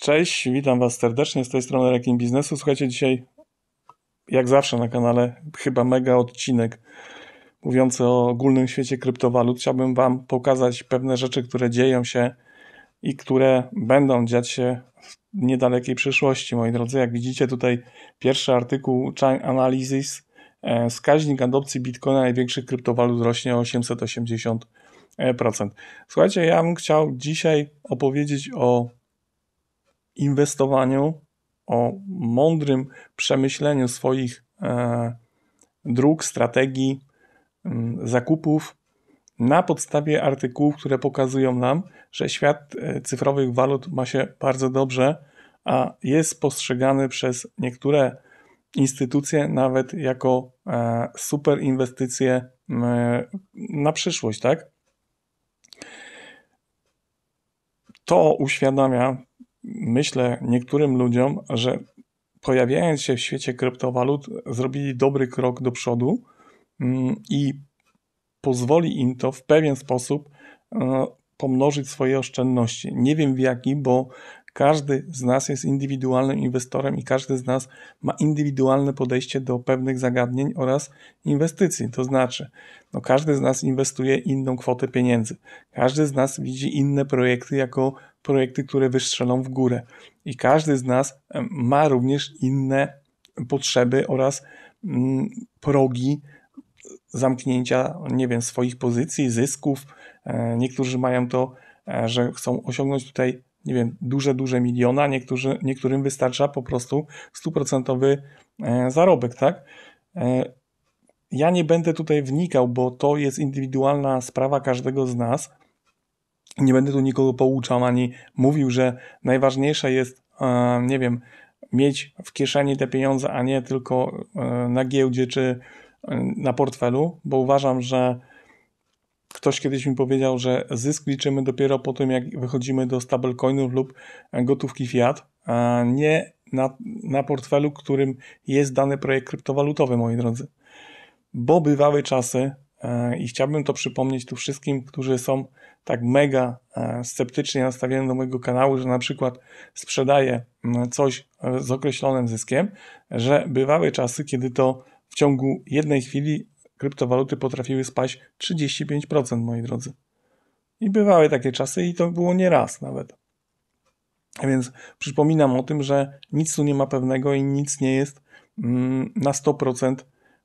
Cześć, witam Was serdecznie z tej strony Rekin Biznesu. Słuchajcie, dzisiaj, jak zawsze na kanale, chyba mega odcinek mówiący o ogólnym świecie kryptowalut. Chciałbym Wam pokazać pewne rzeczy, które dzieją się i które będą dziać się w niedalekiej przyszłości. Moi drodzy, jak widzicie tutaj pierwszy artykuł Chain Analysis. E, wskaźnik adopcji Bitcoina największych kryptowalut rośnie o 880%. Słuchajcie, ja bym chciał dzisiaj opowiedzieć o inwestowaniu, o mądrym przemyśleniu swoich e, dróg, strategii, zakupów na podstawie artykułów, które pokazują nam, że świat e, cyfrowych walut ma się bardzo dobrze, a jest postrzegany przez niektóre instytucje nawet jako e, super inwestycje na przyszłość, tak? To uświadamia myślę niektórym ludziom, że pojawiając się w świecie kryptowalut, zrobili dobry krok do przodu mm, i pozwoli im to w pewien sposób e, pomnożyć swoje oszczędności. Nie wiem w jaki, bo każdy z nas jest indywidualnym inwestorem i każdy z nas ma indywidualne podejście do pewnych zagadnień oraz inwestycji. To znaczy, no każdy z nas inwestuje inną kwotę pieniędzy, każdy z nas widzi inne projekty jako projekty, które wystrzelą w górę. I każdy z nas ma również inne potrzeby oraz mm, progi zamknięcia, nie wiem, swoich pozycji, zysków. E, niektórzy mają to, e, że chcą osiągnąć tutaj, nie wiem, duże, duże miliona, Niektórzy, niektórym wystarcza po prostu stuprocentowy e, zarobek, tak? Ja nie będę tutaj wnikał, bo to jest indywidualna sprawa każdego z nas, nie będę tu nikogo pouczał ani mówił, że najważniejsze jest, e, nie wiem, mieć w kieszeni te pieniądze, a nie tylko e, na giełdzie czy e, na portfelu, bo uważam, że ktoś kiedyś mi powiedział, że zysk liczymy dopiero po tym, jak wychodzimy do stablecoinów lub gotówki fiat, a nie na, na portfelu, którym jest dany projekt kryptowalutowy, moi drodzy. Bo bywały czasy, E, I chciałbym to przypomnieć tu wszystkim, którzy są tak mega e, sceptycznie nastawieni do mojego kanału, że na przykład sprzedaję coś e, z określonym zyskiem, że bywały czasy, kiedy to w ciągu jednej chwili kryptowaluty potrafiły spaść 35%, moi drodzy. I bywały takie czasy i to było nieraz nawet. Więc przypominam o tym, że nic tu nie ma pewnego i nic nie jest mm, na 100%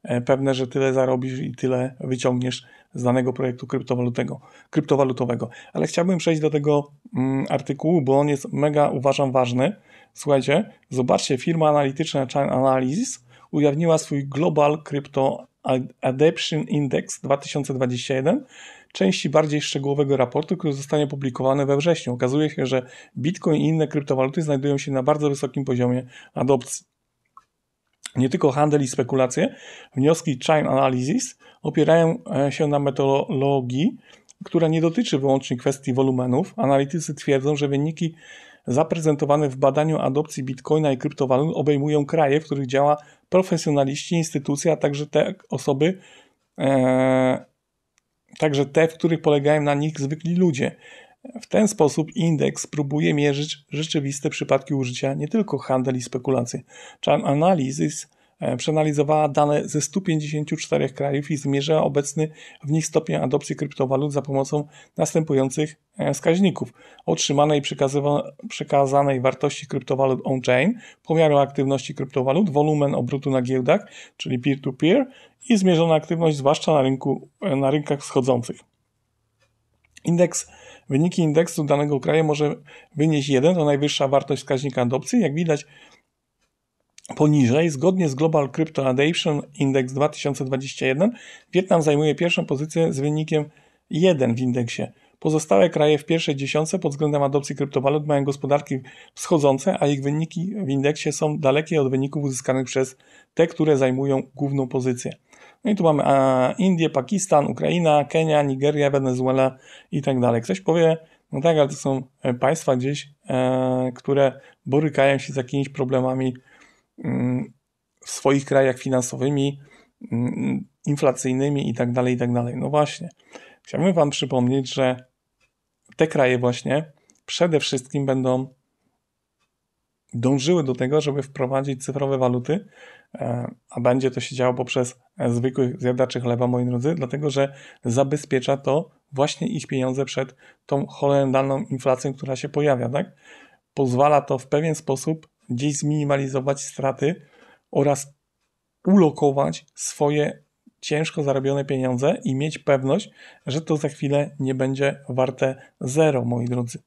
E, pewne, że tyle zarobisz i tyle wyciągniesz z danego projektu kryptowalutowego. kryptowalutowego. Ale chciałbym przejść do tego mm, artykułu, bo on jest mega, uważam, ważny. Słuchajcie, zobaczcie, firma analityczna Chain Analysis ujawniła swój Global Crypto Adoption Index 2021, części bardziej szczegółowego raportu, który zostanie opublikowany we wrześniu. Okazuje się, że Bitcoin i inne kryptowaluty znajdują się na bardzo wysokim poziomie adopcji nie tylko handel i spekulacje, wnioski Chain Analysis opierają e, się na metodologii, która nie dotyczy wyłącznie kwestii wolumenów. Analitycy twierdzą, że wyniki zaprezentowane w badaniu adopcji bitcoina i kryptowalut obejmują kraje, w których działa profesjonaliści, instytucje, a także te osoby, e, także te, w których polegają na nich zwykli ludzie. W ten sposób indeks próbuje mierzyć rzeczywiste przypadki użycia, nie tylko handel i spekulacje. Charm Analysis e, przeanalizowała dane ze 154 krajów i zmierza obecny w nich stopień adopcji kryptowalut za pomocą następujących e, wskaźników. Otrzymanej przekazanej wartości kryptowalut on-chain, pomiaru aktywności kryptowalut, wolumen obrotu na giełdach, czyli peer-to-peer -peer, i zmierzona aktywność zwłaszcza na, rynku, e, na rynkach wschodzących. Indeks Wyniki indeksu danego kraju może wynieść 1, to najwyższa wartość wskaźnika adopcji. Jak widać poniżej, zgodnie z Global Crypto Adoption Index 2021, Wietnam zajmuje pierwszą pozycję z wynikiem 1 w indeksie. Pozostałe kraje w pierwszej dziesiątce pod względem adopcji kryptowalut mają gospodarki wschodzące, a ich wyniki w indeksie są dalekie od wyników uzyskanych przez te, które zajmują główną pozycję. No i tu mamy Indię, Pakistan, Ukraina, Kenia, Nigeria, Wenezuela i tak dalej. Ktoś powie, no tak, ale to są e, państwa gdzieś, e, które borykają się z jakimiś problemami mm, w swoich krajach finansowymi, mm, inflacyjnymi i tak dalej, i tak dalej. No właśnie. Chciałbym Wam przypomnieć, że te kraje właśnie przede wszystkim będą dążyły do tego, żeby wprowadzić cyfrowe waluty, e, a będzie to się działo poprzez e, zwykłych zjadaczy chleba, moi drodzy, dlatego że zabezpiecza to właśnie ich pieniądze przed tą holendalną inflacją, która się pojawia, tak? Pozwala to w pewien sposób gdzieś zminimalizować straty oraz ulokować swoje ciężko zarobione pieniądze i mieć pewność, że to za chwilę nie będzie warte zero, moi drodzy.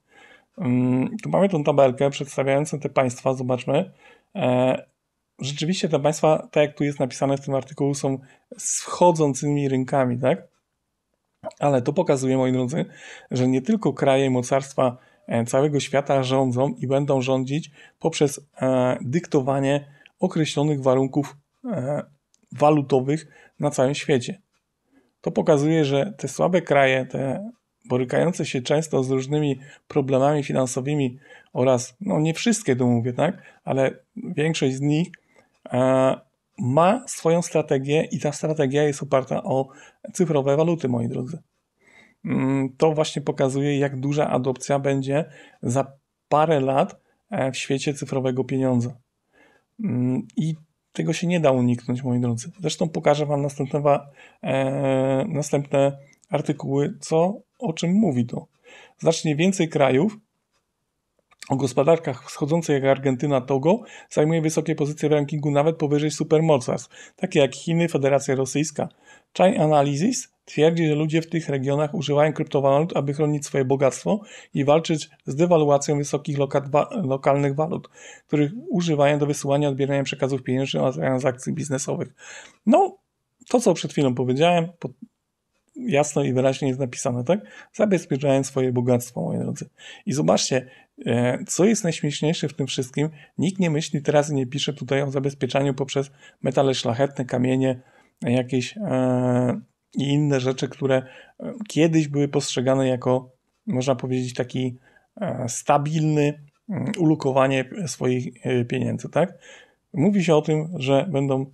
Mm, tu mamy tą tabelkę przedstawiającą te państwa, zobaczmy. E, rzeczywiście te państwa, tak jak tu jest napisane w tym artykułu, są schodzącymi rynkami, tak? Ale to pokazuje, moi drodzy, że nie tylko kraje i mocarstwa e, całego świata rządzą i będą rządzić poprzez e, dyktowanie określonych warunków walutowych na całym świecie. To pokazuje, że te słabe kraje, te borykające się często z różnymi problemami finansowymi oraz, no nie wszystkie to mówię, tak, ale większość z nich e, ma swoją strategię i ta strategia jest oparta o cyfrowe waluty, moi drodzy. Mm, to właśnie pokazuje, jak duża adopcja będzie za parę lat e, w świecie cyfrowego pieniądza. Mm, I tego się nie da uniknąć, moi drodzy. Zresztą pokażę Wam następne, e, następne artykuły, co o czym mówi to. Znacznie więcej krajów o gospodarkach wschodzących jak Argentyna, Togo zajmuje wysokie pozycje w rankingu nawet powyżej supermocarstw, takie jak Chiny, Federacja Rosyjska. Chain Analysis twierdzi, że ludzie w tych regionach używają kryptowalut, aby chronić swoje bogactwo i walczyć z dewaluacją wysokich lokalnych walut, których używają do wysyłania odbierania przekazów pieniężnych oraz transakcji biznesowych. No, to co przed chwilą powiedziałem, jasno i wyraźnie jest napisane, tak? Zabezpieczając swoje bogactwo, moi drodzy. I zobaczcie, e, co jest najśmieszniejsze w tym wszystkim, nikt nie myśli teraz i nie pisze tutaj o zabezpieczaniu poprzez metale szlachetne, kamienie, jakieś e, i inne rzeczy, które e, kiedyś były postrzegane jako, można powiedzieć, taki e, stabilny mm, ulokowanie swoich pieniędzy, tak? Mówi się o tym, że będą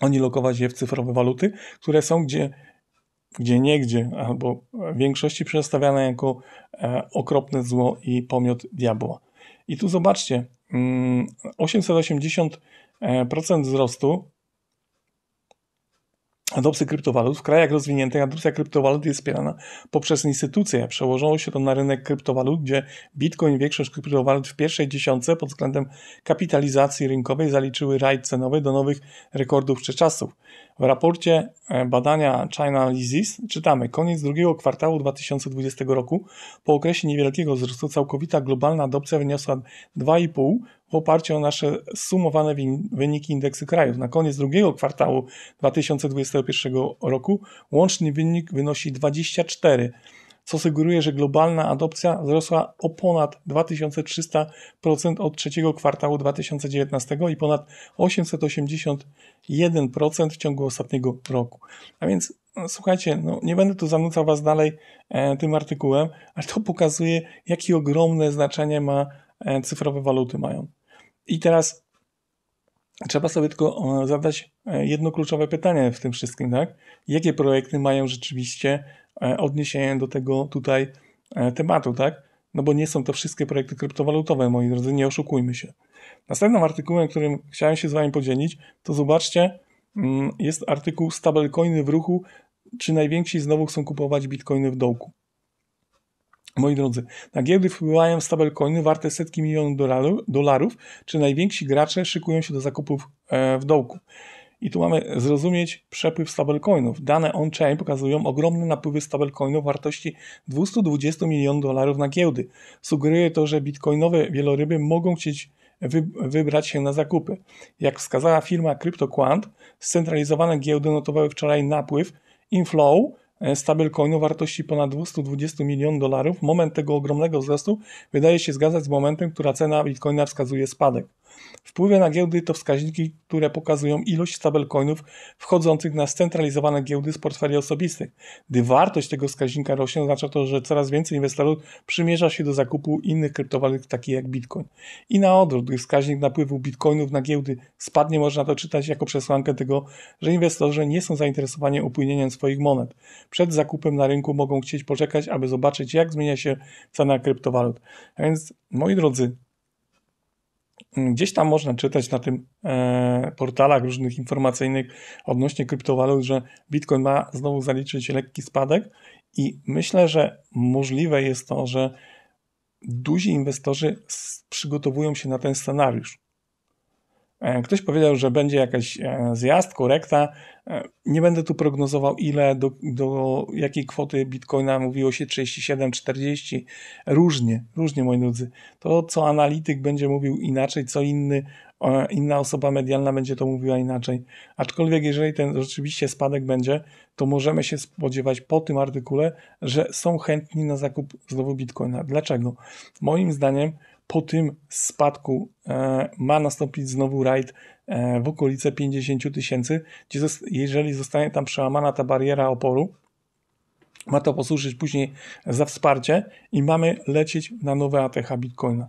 oni lokować je w cyfrowe waluty, które są gdzie gdzie niegdzie, albo w większości przedstawiane jako e, okropne zło i pomiot diabła. I tu zobaczcie, 880% mm, e, wzrostu adopcji kryptowalut w krajach rozwiniętych adopcja kryptowalut jest wspierana poprzez instytucje. Przełożyło się to na rynek kryptowalut, gdzie Bitcoin i większość kryptowalut w pierwszej dziesiątce pod względem kapitalizacji rynkowej zaliczyły rajd cenowy do nowych rekordów czy czasów. W raporcie e, badania China Lizis czytamy: koniec drugiego kwartału 2020 roku po okresie niewielkiego wzrostu całkowita globalna adopcja wyniosła 2,5 w oparciu o nasze sumowane wyniki indeksu krajów. Na koniec drugiego kwartału 2021 roku łączny wynik wynosi 24 co sugeruje, że globalna adopcja wzrosła o ponad 2300% od trzeciego kwartału 2019 i ponad 881% w ciągu ostatniego roku. A więc no, słuchajcie, no, nie będę tu zanucał Was dalej e, tym artykułem, ale to pokazuje, jakie ogromne znaczenie ma e, cyfrowe waluty mają. I teraz Trzeba sobie tylko e, zadać e, jedno kluczowe pytanie w tym wszystkim, tak? Jakie projekty mają rzeczywiście E, odniesienie do tego tutaj e, tematu, tak? No bo nie są to wszystkie projekty kryptowalutowe, moi drodzy, nie oszukujmy się. Następnym artykułem, którym chciałem się z Wami podzielić, to zobaczcie, mm, jest artykuł Stablecoiny w ruchu, czy najwięksi znowu chcą kupować bitcoiny w dołku. Moi drodzy, na giełdy wpływają stablecoiny warte setki milionów dolarów, dolarów, czy najwięksi gracze szykują się do zakupów e, w dołku. I tu mamy zrozumieć przepływ stablecoinów. Dane on-chain pokazują ogromne napływy stablecoinów wartości 220 milionów dolarów na giełdy. Sugeruje to, że bitcoinowe wieloryby mogą chcieć wy wybrać się na zakupy. Jak wskazała firma CryptoQuant, scentralizowane giełdy notowały wczoraj napływ inflow e, stablecoinu wartości ponad 220 milionów dolarów. Moment tego ogromnego wzrostu wydaje się zgadzać z momentem, która cena bitcoina wskazuje spadek. Wpływy na giełdy to wskaźniki, które pokazują ilość stablecoinów wchodzących na scentralizowane giełdy z portfeli osobistych. Gdy wartość tego wskaźnika rośnie, oznacza to, że coraz więcej inwestorów przymierza się do zakupu innych kryptowalut, takich jak Bitcoin. I na odwrót, gdy wskaźnik napływu bitcoinów na giełdy spadnie, można to czytać jako przesłankę tego, że inwestorzy nie są zainteresowani upłynieniem swoich monet. Przed zakupem na rynku mogą chcieć poczekać, aby zobaczyć, jak zmienia się cena kryptowalut. A więc, moi drodzy, Gdzieś tam można czytać na tym e, portalach różnych informacyjnych odnośnie kryptowalut, że Bitcoin ma znowu zaliczyć lekki spadek i myślę, że możliwe jest to, że duzi inwestorzy przygotowują się na ten scenariusz. E, ktoś powiedział, że będzie jakaś e, zjazd, korekta. E, nie będę tu prognozował, ile, do, do jakiej kwoty bitcoina mówiło się 37, 40. Różnie, różnie, moi drodzy. To, co analityk będzie mówił inaczej, co inny, inna osoba medialna będzie to mówiła inaczej. Aczkolwiek, jeżeli ten rzeczywiście spadek będzie, to możemy się spodziewać po tym artykule, że są chętni na zakup znowu bitcoina. Dlaczego? Moim zdaniem po tym spadku e, ma nastąpić znowu rajd e, w okolice 50 tysięcy, gdzie jeżeli zostanie tam przełamana ta bariera oporu, ma to posłużyć później za wsparcie i mamy lecieć na nowe ATH Bitcoina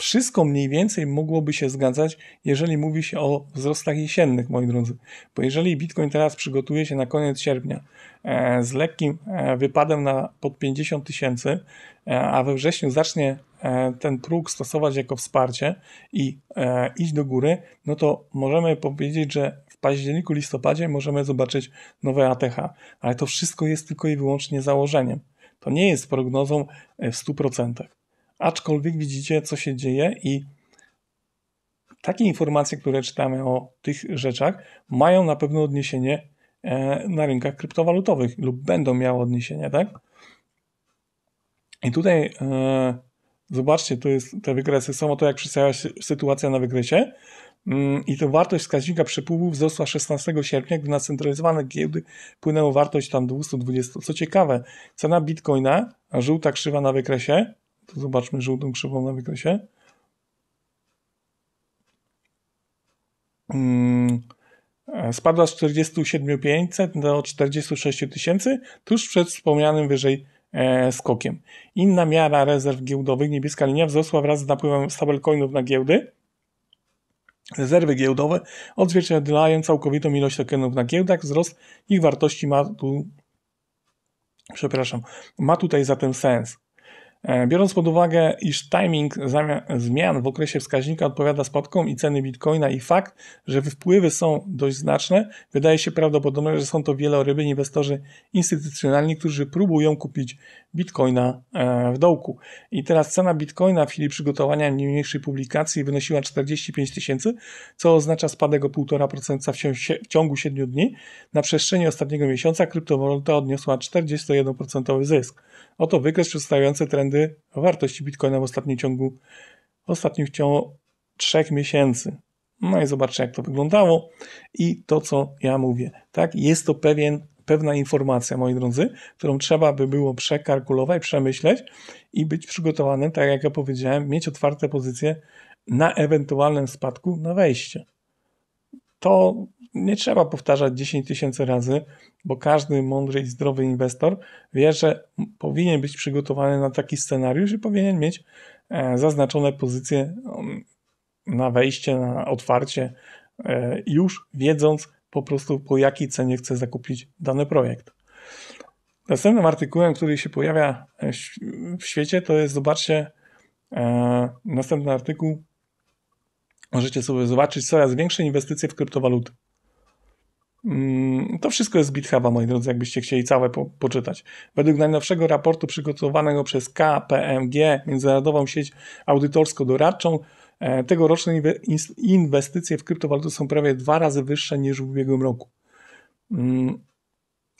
wszystko mniej więcej mogłoby się zgadzać, jeżeli mówi się o wzrostach jesiennych, moi drodzy. Bo jeżeli Bitcoin teraz przygotuje się na koniec sierpnia e, z lekkim e, wypadem na pod 50 tysięcy, e, a we wrześniu zacznie ten próg stosować jako wsparcie i iść do góry, no to możemy powiedzieć, że w październiku, listopadzie możemy zobaczyć nowe ATH. Ale to wszystko jest tylko i wyłącznie założeniem. To nie jest prognozą w 100% aczkolwiek widzicie, co się dzieje i takie informacje, które czytamy o tych rzeczach, mają na pewno odniesienie e, na rynkach kryptowalutowych lub będą miały odniesienie, tak? I tutaj e, zobaczcie, to jest, te wykresy są to, jak przedstawia się sytuacja na wykresie. Mm, I to wartość wskaźnika przepływu wzrosła 16 sierpnia, gdy na centralizowane giełdy płynęła wartość tam 220. Co ciekawe, cena bitcoina, żółta krzywa na wykresie, to zobaczmy żółtą krzywą na wykresie. Mm, e, spadła z 47,500 do 46 tysięcy, tuż przed wspomnianym wyżej e, skokiem. Inna miara rezerw giełdowych, niebieska linia, wzrosła wraz z napływem stablecoinów na giełdy. Rezerwy giełdowe odzwierciedlają całkowitą ilość tokenów na giełdach. Wzrost ich wartości ma tu, przepraszam, ma tutaj zatem sens. E, biorąc pod uwagę, iż timing zmian w okresie wskaźnika odpowiada spadkom i ceny bitcoina i fakt, że wpływy są dość znaczne, wydaje się prawdopodobne, że są to wieloryby inwestorzy instytucjonalni, którzy próbują kupić bitcoina e, w dołku. I teraz cena bitcoina w chwili przygotowania niniejszej publikacji wynosiła 45 tysięcy, co oznacza spadek o 1,5% w ciągu 7 dni. Na przestrzeni ostatniego miesiąca kryptowaluta odniosła 41% zysk. Oto wykres przedstawiający trendy wartości bitcoina w ostatnim ciągu w ostatnim ciągu 3 miesięcy. No i zobaczcie, jak to wyglądało. I to, co ja mówię, tak, jest to pewien pewna informacja, moi drodzy, którą trzeba by było przekalkulować, przemyśleć i być przygotowanym, tak jak ja powiedziałem, mieć otwarte pozycje na ewentualnym spadku na wejście. To nie trzeba powtarzać 10 tysięcy razy, bo każdy mądry i zdrowy inwestor wie, że powinien być przygotowany na taki scenariusz i powinien mieć e, zaznaczone pozycje mm, na wejście, na otwarcie, e, już wiedząc, po prostu po jakiej cenie chce zakupić dany projekt. Następnym artykułem, który się pojawia e, w świecie, to jest zobaczcie e, następny artykuł. Możecie sobie zobaczyć coraz większe inwestycje w kryptowaluty. Mm, to wszystko jest z moi drodzy, jakbyście chcieli całe po, poczytać. Według najnowszego raportu przygotowanego przez KPMG, Międzynarodową Sieć Audytorsko-Doradczą, E, tegoroczne inwestycje w kryptowaluty są prawie dwa razy wyższe niż w ubiegłym roku. Mm,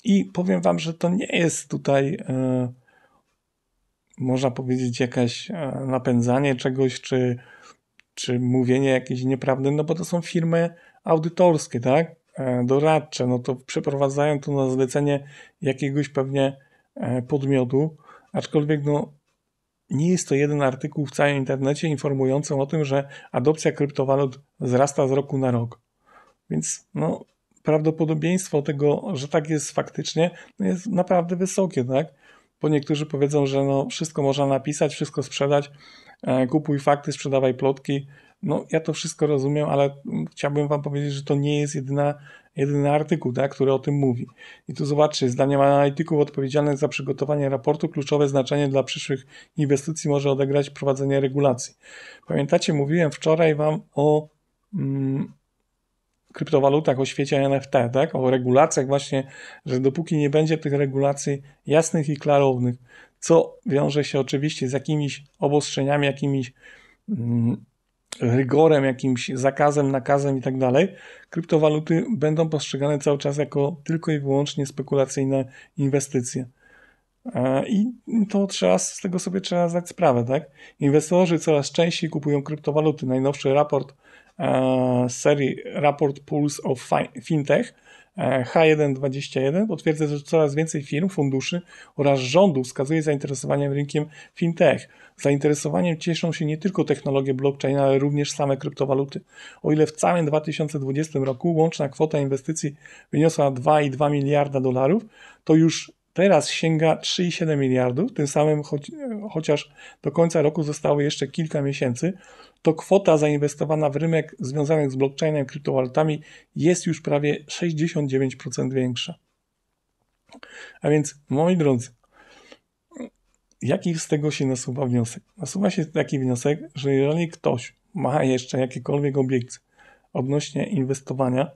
I powiem Wam, że to nie jest tutaj, e, można powiedzieć, jakieś e, napędzanie czegoś, czy, czy mówienie jakiejś nieprawdy, no bo to są firmy audytorskie, tak? Doradcze, no to przeprowadzają to na zlecenie jakiegoś pewnie podmiotu, aczkolwiek no, nie jest to jeden artykuł w całym internecie informujący o tym, że adopcja kryptowalut wzrasta z roku na rok. Więc no, prawdopodobieństwo tego, że tak jest faktycznie, no, jest naprawdę wysokie, tak? Bo niektórzy powiedzą, że no, wszystko można napisać, wszystko sprzedać, e, kupuj fakty, sprzedawaj plotki. No, ja to wszystko rozumiem, ale mm, chciałbym Wam powiedzieć, że to nie jest jedyna jedyny artykuł, tak, który o tym mówi. I tu zobaczcie, zdaniem analityków odpowiedzialnych za przygotowanie raportu kluczowe znaczenie dla przyszłych inwestycji może odegrać prowadzenie regulacji. Pamiętacie, mówiłem wczoraj Wam o mm, kryptowalutach, o świecie NFT, tak? o regulacjach właśnie, że dopóki nie będzie tych regulacji jasnych i klarownych, co wiąże się oczywiście z jakimiś obostrzeniami, jakimiś mm, rygorem, jakimś zakazem, nakazem i tak dalej, kryptowaluty będą postrzegane cały czas jako tylko i wyłącznie spekulacyjne inwestycje. E, I to trzeba, z tego sobie trzeba zdać sprawę, tak? Inwestorzy coraz częściej kupują kryptowaluty. Najnowszy raport e, z serii Raport Pulse of Fintech H121 potwierdza, że coraz więcej firm, funduszy oraz rządów wskazuje zainteresowaniem rynkiem fintech. Zainteresowaniem cieszą się nie tylko technologie blockchain, ale również same kryptowaluty. O ile w całym 2020 roku łączna kwota inwestycji wyniosła 2,2 miliarda dolarów, to już teraz sięga 3,7 miliardów, tym samym choć, chociaż do końca roku zostało jeszcze kilka miesięcy, to kwota zainwestowana w rynek związanych z blockchainem, kryptowalutami jest już prawie 69% większa. A więc, moi drodzy, jaki z tego się nasuwa wniosek? Nasuwa się taki wniosek, że jeżeli ktoś ma jeszcze jakiekolwiek obiekcje odnośnie inwestowania,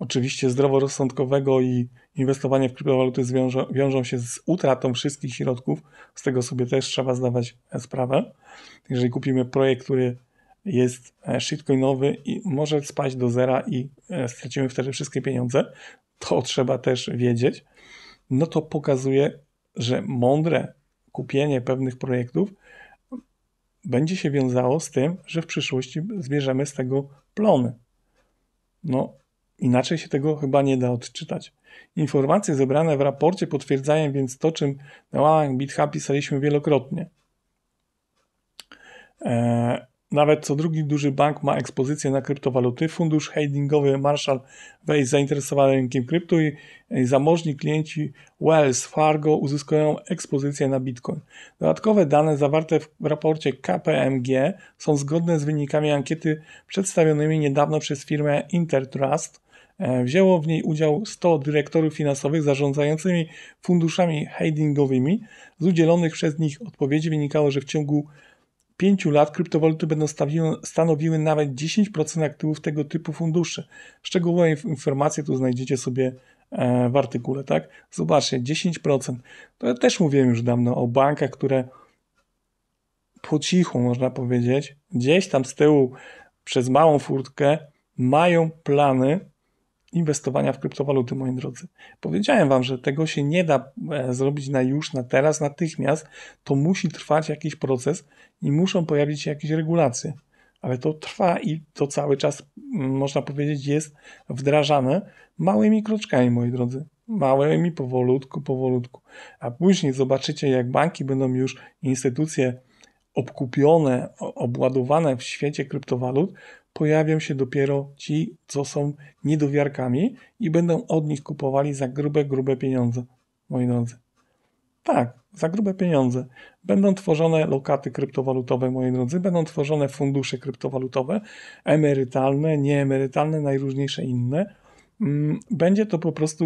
oczywiście zdroworozsądkowego i inwestowanie w kryptowaluty zwiążą, wiążą się z utratą wszystkich środków. Z tego sobie też trzeba zdawać e, sprawę. Jeżeli kupimy projekt, który jest e, shitcoinowy i może spaść do zera i e, stracimy wtedy wszystkie pieniądze, to trzeba też wiedzieć. No to pokazuje, że mądre kupienie pewnych projektów będzie się wiązało z tym, że w przyszłości zbierzemy z tego plony. No, Inaczej się tego chyba nie da odczytać. Informacje zebrane w raporcie potwierdzają więc to, czym na łamach BitHa pisaliśmy wielokrotnie. Eee, nawet co drugi duży bank ma ekspozycję na kryptowaluty. Fundusz hedgingowy Marshall Way zainteresowany rynkiem krypto i zamożni klienci Wells Fargo uzyskują ekspozycję na Bitcoin. Dodatkowe dane zawarte w raporcie KPMG są zgodne z wynikami ankiety przedstawionymi niedawno przez firmę Intertrust E, wzięło w niej udział 100 dyrektorów finansowych zarządzającymi funduszami hedgingowymi. Z udzielonych przez nich odpowiedzi wynikało, że w ciągu 5 lat kryptowaluty będą stanowiły nawet 10% aktywów tego typu funduszy. Szczegółowe informacje tu znajdziecie sobie e, w artykule, tak? Zobaczcie, 10%. To ja też mówiłem już dawno o bankach, które po cichu, można powiedzieć, gdzieś tam z tyłu przez małą furtkę mają plany inwestowania w kryptowaluty, moi drodzy. Powiedziałem wam, że tego się nie da e, zrobić na już, na teraz, natychmiast. To musi trwać jakiś proces i muszą pojawić się jakieś regulacje. Ale to trwa i to cały czas, można powiedzieć, jest wdrażane małymi kroczkami, moi drodzy. Małymi, powolutku, powolutku. A później zobaczycie, jak banki będą już instytucje obkupione, obładowane w świecie kryptowalut, pojawią się dopiero ci, co są niedowiarkami i będą od nich kupowali za grube, grube pieniądze, moi drodzy. Tak, za grube pieniądze. Będą tworzone lokaty kryptowalutowe, moi drodzy, będą tworzone fundusze kryptowalutowe, emerytalne, nieemerytalne, najróżniejsze inne. Mm, będzie to po prostu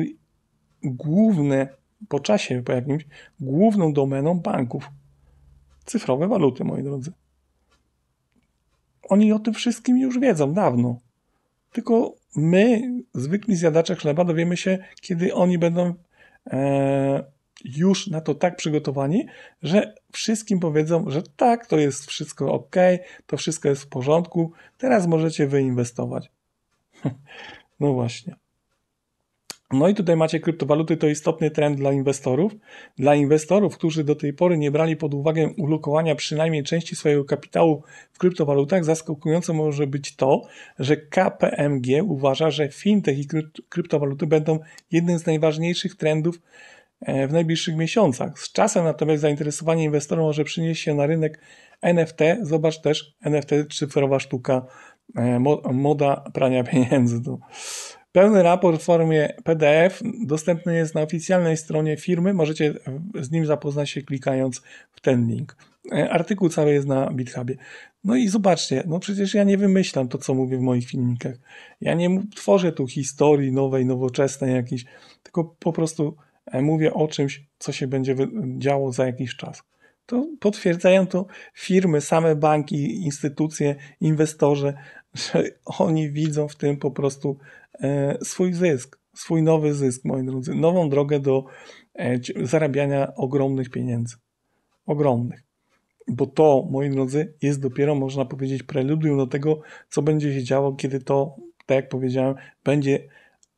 główne, po czasie po jakimś, główną domeną banków. Cyfrowe waluty, moi drodzy. Oni o tym wszystkim już wiedzą dawno. Tylko my, zwykli zjadacze chleba, dowiemy się, kiedy oni będą e, już na to tak przygotowani, że wszystkim powiedzą, że tak, to jest wszystko ok, to wszystko jest w porządku, teraz możecie wyinwestować. No właśnie. No i tutaj macie kryptowaluty, to istotny trend dla inwestorów. Dla inwestorów, którzy do tej pory nie brali pod uwagę ulokowania przynajmniej części swojego kapitału w kryptowalutach, zaskakujące może być to, że KPMG uważa, że fintech i kryptowaluty będą jednym z najważniejszych trendów e, w najbliższych miesiącach. Z czasem natomiast zainteresowanie inwestorów może przynieść się na rynek NFT. Zobacz też NFT cyfrowa sztuka, e, moda prania pieniędzy. No. Pełny raport w formie PDF dostępny jest na oficjalnej stronie firmy. Możecie z nim zapoznać się klikając w ten link. E, artykuł cały jest na GitHubie. No i zobaczcie, no przecież ja nie wymyślam to, co mówię w moich filmikach. Ja nie tworzę tu historii nowej, nowoczesnej jakiejś, tylko po prostu e, mówię o czymś, co się będzie działo za jakiś czas. To potwierdzają to firmy, same banki, instytucje, inwestorzy, że oni widzą w tym po prostu e, swój zysk, swój nowy zysk, moi drodzy, nową drogę do e, zarabiania ogromnych pieniędzy. Ogromnych. Bo to, moi drodzy, jest dopiero, można powiedzieć, preludium do tego, co będzie się działo, kiedy to, tak jak powiedziałem, będzie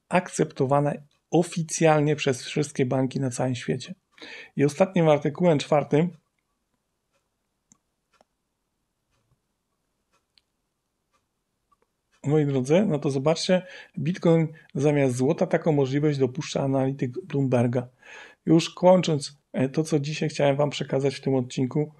akceptowane oficjalnie przez wszystkie banki na całym świecie. I ostatnim artykułem czwartym Moi drodzy, no to zobaczcie, Bitcoin zamiast złota taką możliwość dopuszcza analityk Bloomberga. Już kończąc e, to, co dzisiaj chciałem Wam przekazać w tym odcinku,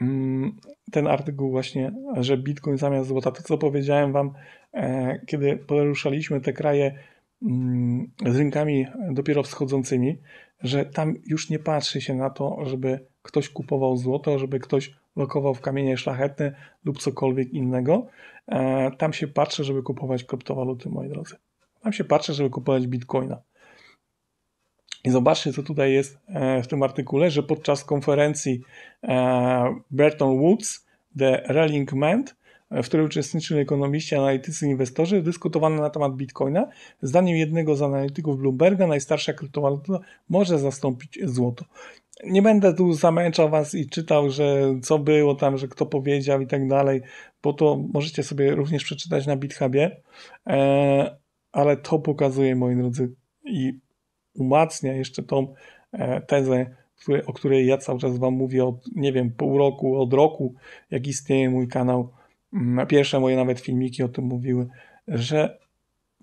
mm, ten artykuł właśnie, że Bitcoin zamiast złota, to co powiedziałem Wam, e, kiedy poruszaliśmy te kraje mm, z rynkami dopiero wschodzącymi, że tam już nie patrzy się na to, żeby ktoś kupował złoto, żeby ktoś lokował w kamienie szlachetne lub cokolwiek innego. E, tam się patrzę, żeby kupować kryptowaluty, moi drodzy. Tam się patrzę, żeby kupować bitcoina. I zobaczcie, co tutaj jest e, w tym artykule, że podczas konferencji e, Burton Woods, The Rallying Man, w której uczestniczyli ekonomiści, analitycy, inwestorzy, dyskutowano na temat bitcoina. Zdaniem jednego z analityków Bloomberga najstarsza kryptowaluta może zastąpić złoto nie będę tu zamęczał was i czytał, że co było tam, że kto powiedział i tak dalej, bo to możecie sobie również przeczytać na BitHubie, e, ale to pokazuje, moi drodzy, i umacnia jeszcze tą e, tezę, który, o której ja cały czas wam mówię od, nie wiem, pół roku, od roku, jak istnieje mój kanał. Mm, pierwsze moje nawet filmiki o tym mówiły, że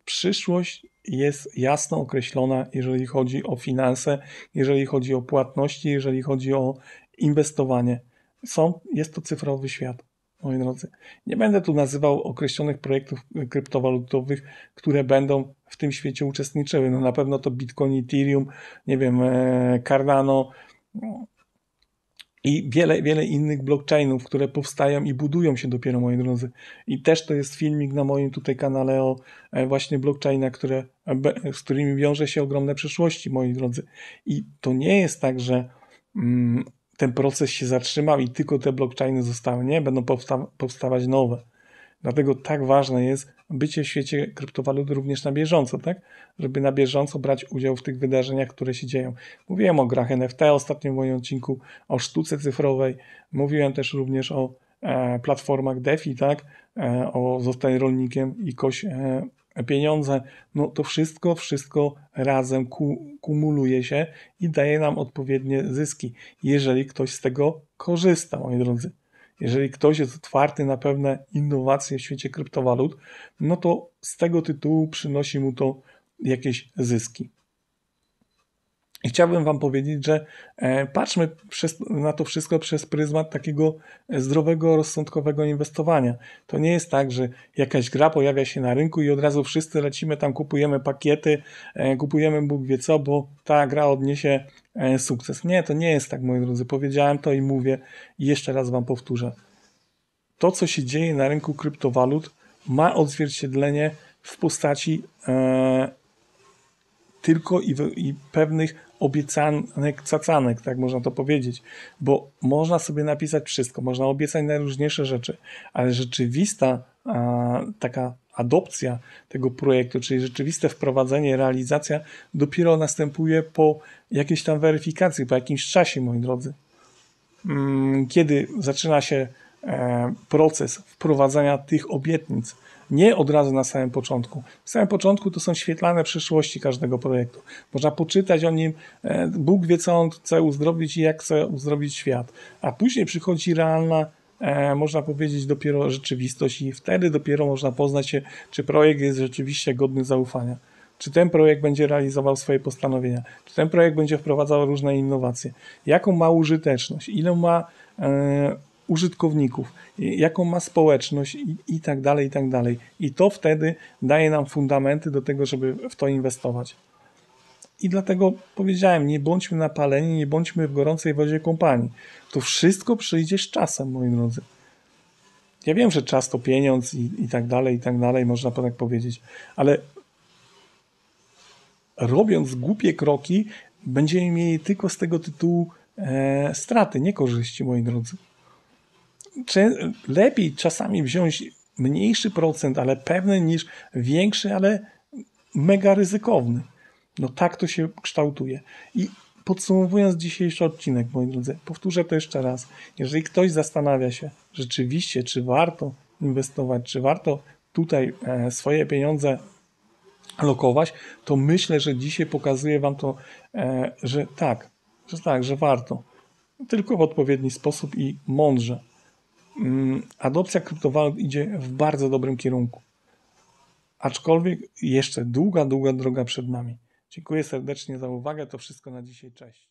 przyszłość jest jasno określona, jeżeli chodzi o finanse, jeżeli chodzi o płatności, jeżeli chodzi o inwestowanie. Są, jest to cyfrowy świat, moi drodzy. Nie będę tu nazywał określonych projektów kryptowalutowych, które będą w tym świecie uczestniczyły. No na pewno to Bitcoin, Ethereum, nie wiem, e, Cardano. No, i wiele, wiele innych blockchainów, które powstają i budują się dopiero, moi drodzy. I też to jest filmik na moim tutaj kanale o e, właśnie blockchainach, które, e, z którymi wiąże się ogromne przyszłości, moi drodzy. I to nie jest tak, że mm, ten proces się zatrzymał i tylko te blockchainy zostały. Nie, będą powsta powstawać nowe. Dlatego tak ważne jest bycie w świecie kryptowalut również na bieżąco, tak? Żeby na bieżąco brać udział w tych wydarzeniach, które się dzieją. Mówiłem o grach NFT ostatnio w moim odcinku, o sztuce cyfrowej, mówiłem też również o e, platformach DeFi, tak? E, o zostań rolnikiem i koś e, pieniądze, no to wszystko, wszystko razem ku, kumuluje się i daje nam odpowiednie zyski, jeżeli ktoś z tego korzysta, moi drodzy jeżeli ktoś jest otwarty na pewne innowacje w świecie kryptowalut, no to z tego tytułu przynosi mu to jakieś zyski. chciałbym Wam powiedzieć, że e, patrzmy przez, na to wszystko przez pryzmat takiego e, zdrowego, rozsądkowego inwestowania. To nie jest tak, że jakaś gra pojawia się na rynku i od razu wszyscy lecimy tam, kupujemy pakiety, e, kupujemy Bóg wie co, bo ta gra odniesie E, sukces. Nie, to nie jest tak, moi drodzy. Powiedziałem to i mówię i jeszcze raz Wam powtórzę. To, co się dzieje na rynku kryptowalut, ma odzwierciedlenie w postaci e, tylko i, i pewnych obiecanek, cacanek, tak można to powiedzieć, bo można sobie napisać wszystko, można obiecać najróżniejsze rzeczy, ale rzeczywista taka adopcja tego projektu, czyli rzeczywiste wprowadzenie, realizacja, dopiero następuje po jakiejś tam weryfikacji, po jakimś czasie, moi drodzy. Mm, kiedy zaczyna się e, proces wprowadzania tych obietnic, nie od razu na samym początku. W samym początku to są świetlane przyszłości każdego projektu. Można poczytać o nim, e, Bóg wie, co on chce uzdrowić i jak chce uzdrowić świat. A później przychodzi realna e, można powiedzieć, dopiero rzeczywistość i wtedy dopiero można poznać się, czy projekt jest rzeczywiście godny zaufania. Czy ten projekt będzie realizował swoje postanowienia? Czy ten projekt będzie wprowadzał różne innowacje? Jaką ma użyteczność? Ile ma e, użytkowników, e, jaką ma społeczność i, i tak dalej, i tak dalej. I to wtedy daje nam fundamenty do tego, żeby w to inwestować. I dlatego powiedziałem, nie bądźmy napaleni, nie bądźmy w gorącej wodzie kompanii. To wszystko przyjdzie z czasem, moi drodzy. Ja wiem, że czas to pieniądz i, i tak dalej, i tak dalej, można tak powiedzieć, ale robiąc głupie kroki, będziemy mieli tylko z tego tytułu e, straty, nie korzyści, moi drodzy. Czy, lepiej czasami wziąć mniejszy procent, ale pewny niż większy, ale mega ryzykowny. No tak to się kształtuje. I podsumowując dzisiejszy odcinek, moi drodzy, powtórzę to jeszcze raz. Jeżeli ktoś zastanawia się rzeczywiście, czy warto inwestować, czy warto tutaj e, swoje pieniądze lokować, to myślę, że dzisiaj pokazuje Wam to, e, że tak, że tak, że warto. Tylko w odpowiedni sposób i mądrze. Mm, adopcja kryptowalut idzie w bardzo dobrym kierunku. Aczkolwiek jeszcze długa, długa droga przed nami. Dziękuję serdecznie za uwagę. To wszystko na dzisiaj. Cześć.